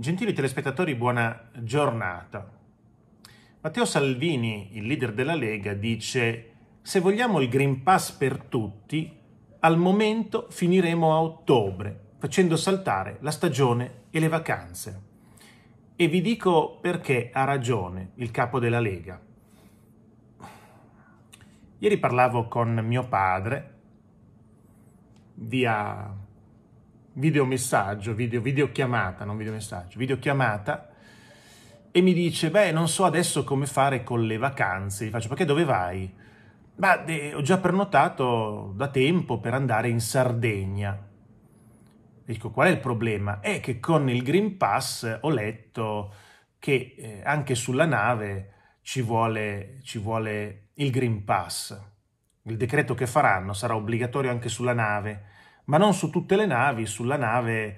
Gentili telespettatori, buona giornata. Matteo Salvini, il leader della Lega, dice se vogliamo il Green Pass per tutti, al momento finiremo a ottobre, facendo saltare la stagione e le vacanze. E vi dico perché ha ragione il capo della Lega. Ieri parlavo con mio padre, via videomessaggio, video, videochiamata, non videomessaggio, videochiamata, e mi dice, beh, non so adesso come fare con le vacanze. Gli faccio, perché dove vai? Ma eh, ho già prenotato da tempo per andare in Sardegna. Dico, qual è il problema? È che con il Green Pass ho letto che eh, anche sulla nave ci vuole, ci vuole il Green Pass. Il decreto che faranno sarà obbligatorio anche sulla nave ma non su tutte le navi, sulla nave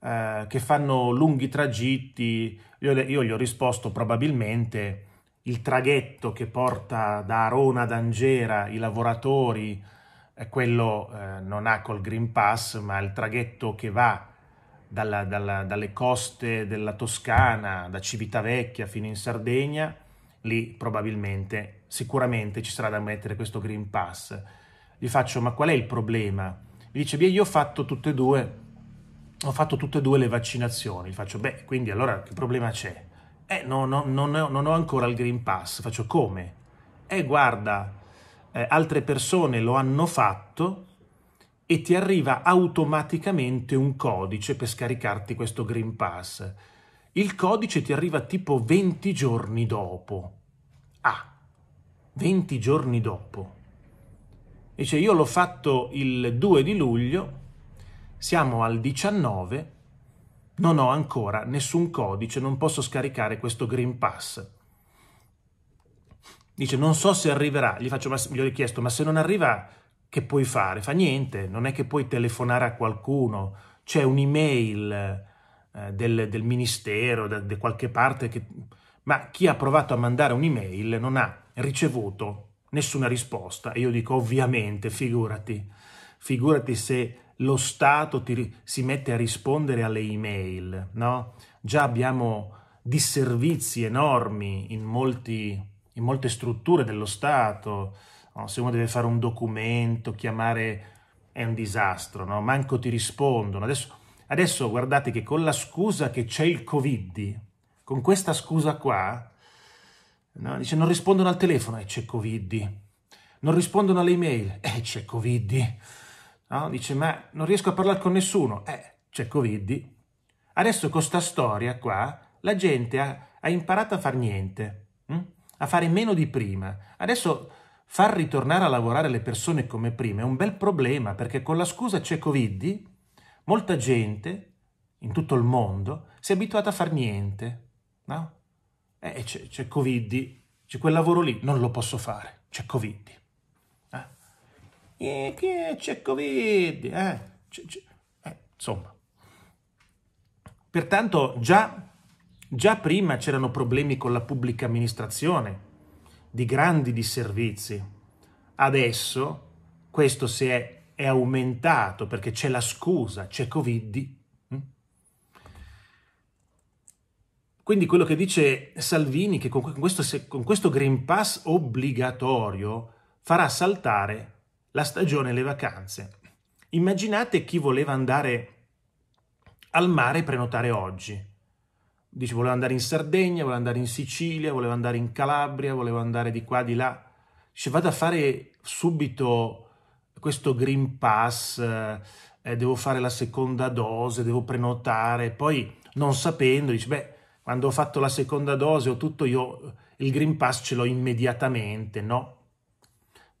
eh, che fanno lunghi tragitti. Io, io, gli ho risposto probabilmente il traghetto che porta da Arona ad Angera i lavoratori, eh, quello eh, non ha col Green Pass, ma il traghetto che va dalla, dalla, dalle coste della Toscana, da Civitavecchia fino in Sardegna, lì probabilmente, sicuramente ci sarà da mettere questo Green Pass. Gli faccio, ma qual è il problema? Mi dice, beh, io ho fatto tutte e due, ho fatto tutte e due le vaccinazioni. Faccio, beh, quindi allora che problema c'è? Eh, no, no, no, non ho ancora il Green Pass. Faccio, come? Eh, guarda, eh, altre persone lo hanno fatto e ti arriva automaticamente un codice per scaricarti questo Green Pass. Il codice ti arriva tipo 20 giorni dopo. Ah, 20 giorni dopo. Dice io l'ho fatto il 2 di luglio, siamo al 19, non ho ancora nessun codice, non posso scaricare questo Green Pass. Dice non so se arriverà, gli, faccio, gli ho chiesto ma se non arriva che puoi fare? Fa niente, non è che puoi telefonare a qualcuno, c'è un'email eh, del, del, ministero, da de qualche parte, che... ma chi ha provato a mandare un'email non ha ricevuto nessuna risposta. E io dico ovviamente, figurati, figurati se lo Stato ti, si mette a rispondere alle email, no? Già abbiamo disservizi enormi in, molti, in molte strutture dello Stato, no? se uno deve fare un documento, chiamare, è un disastro, no? Manco ti rispondono. Adesso, adesso guardate che con la scusa che c'è il Covid, con questa scusa qua, No, dice non rispondono al telefono, e eh, c'è Covid. Non rispondono alle email, e eh, c'è Covid. No, dice ma non riesco a parlare con nessuno, eh, c'è Covid. Adesso con questa storia qua la gente ha, ha imparato a far niente, hm? a fare meno di prima. Adesso far ritornare a lavorare le persone come prima è un bel problema perché con la scusa c'è Covid, molta gente in tutto il mondo si è abituata a far niente, no? eh, c'è, c'è Coviddi, c'è quel lavoro lì, non lo posso fare, c'è Covid. Eh? E eh, c'è Coviddi? Eh? C'è, c'è, eh, insomma. Pertanto già, già prima c'erano problemi con la pubblica amministrazione, di grandi disservizi. Adesso questo si è, è aumentato perché c'è la scusa, c'è Covid, Quindi quello che dice Salvini, che con questo, con questo Green Pass obbligatorio farà saltare la stagione e le vacanze. Immaginate chi voleva andare al mare e prenotare oggi. Dice voleva andare in Sardegna, voleva andare in Sicilia, voleva andare in Calabria, voleva andare di qua, di là. Dice vado a fare subito questo Green Pass, eh, eh devo fare la seconda dose, devo prenotare. Poi non sapendo, dice beh, quando ho fatto la seconda dose o tutto io il Green Pass ce l'ho immediatamente, no?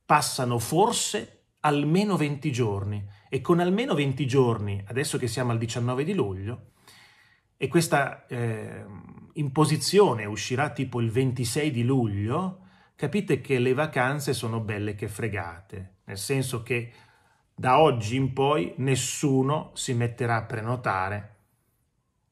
Passano forse almeno 20 giorni e con almeno 20 giorni, adesso che siamo al 19 di luglio, e questa eh, imposizione uscirà tipo il 26 di luglio, capite che le vacanze sono belle che fregate, nel senso che da oggi in poi nessuno si metterà a prenotare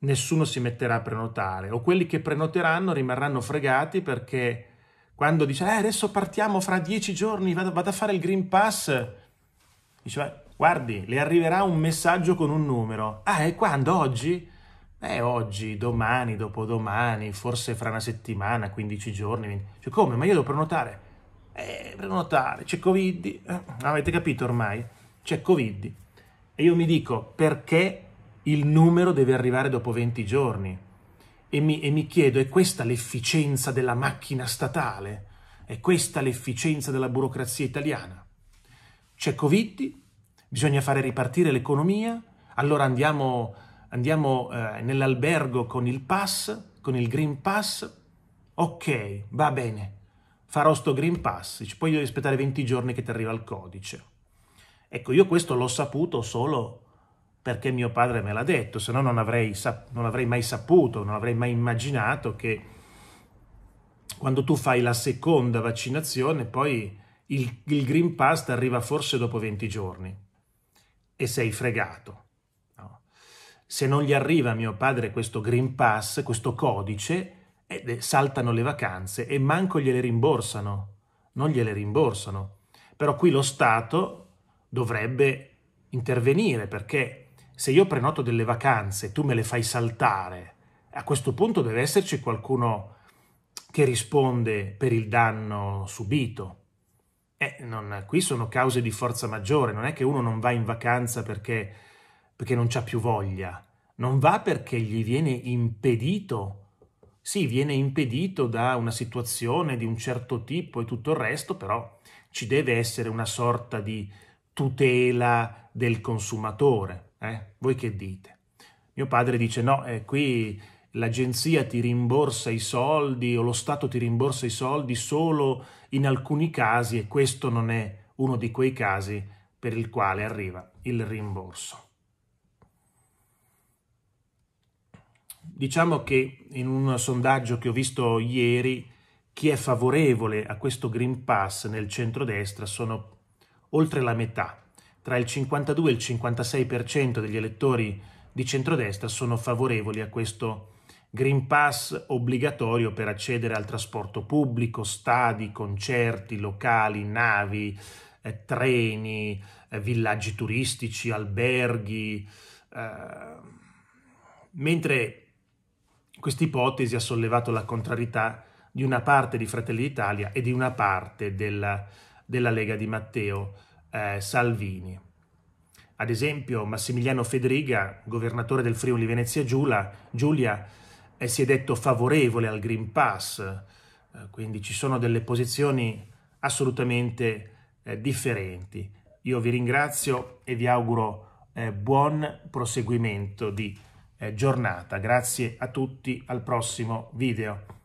nessuno si metterà a prenotare o quelli che prenoteranno rimarranno fregati perché quando dice eh, adesso partiamo fra dieci giorni, vado, vado a fare il Green Pass, diceva guardi, le arriverà un messaggio con un numero. Ah, e quando? Oggi? Eh, oggi, domani, dopodomani, forse fra una settimana, 15 giorni. Cioè, come? Ma io devo prenotare? Eh, prenotare, c'è Covid. Eh, avete capito ormai? C'è Covid. E io mi dico, perché il numero deve arrivare dopo 20 giorni. E mi, e mi chiedo, è questa l'efficienza della macchina statale? È questa l'efficienza della burocrazia italiana? C'è Covid, bisogna fare ripartire l'economia, allora andiamo, andiamo eh, nell'albergo con il pass, con il Green Pass, ok, va bene, farò sto Green Pass, poi devi aspettare 20 giorni che ti arriva il codice. Ecco, io questo l'ho saputo solo perché mio padre me l'ha detto, se no non avrei, non avrei mai saputo, non avrei mai immaginato che quando tu fai la seconda vaccinazione poi il, il Green Pass arriva forse dopo 20 giorni e sei fregato. No? Se non gli arriva a mio padre questo Green Pass, questo codice, eh, eh, saltano le vacanze e manco gliele rimborsano, non gliele rimborsano. Però qui lo Stato dovrebbe intervenire perché se io prenoto delle vacanze, tu me le fai saltare, a questo punto deve esserci qualcuno che risponde per il danno subito. Eh, non, qui sono cause di forza maggiore, non è che uno non va in vacanza perché, perché non c'ha più voglia, non va perché gli viene impedito, sì, viene impedito da una situazione di un certo tipo e tutto il resto, però ci deve essere una sorta di tutela del consumatore. Eh? Voi che dite? Mio padre dice no, eh, qui l'agenzia ti rimborsa i soldi o lo Stato ti rimborsa i soldi solo in alcuni casi e questo non è uno di quei casi per il quale arriva il rimborso. Diciamo che in un sondaggio che ho visto ieri, chi è favorevole a questo Green Pass nel centrodestra sono oltre la metà, tra il 52 e il 56% degli elettori di centrodestra sono favorevoli a questo Green Pass obbligatorio per accedere al trasporto pubblico, stadi, concerti, locali, navi, eh, treni, eh, villaggi turistici, alberghi. Eh, mentre questa ipotesi ha sollevato la contrarietà di una parte di Fratelli d'Italia e di una parte della, della Lega di Matteo eh, Salvini. Ad esempio Massimiliano Federica, governatore del Friuli Venezia Giulia, Giulia eh, si è detto favorevole al Green Pass, eh, quindi ci sono delle posizioni assolutamente eh, differenti. Io vi ringrazio e vi auguro eh, buon proseguimento di eh, giornata. Grazie a tutti, al prossimo video.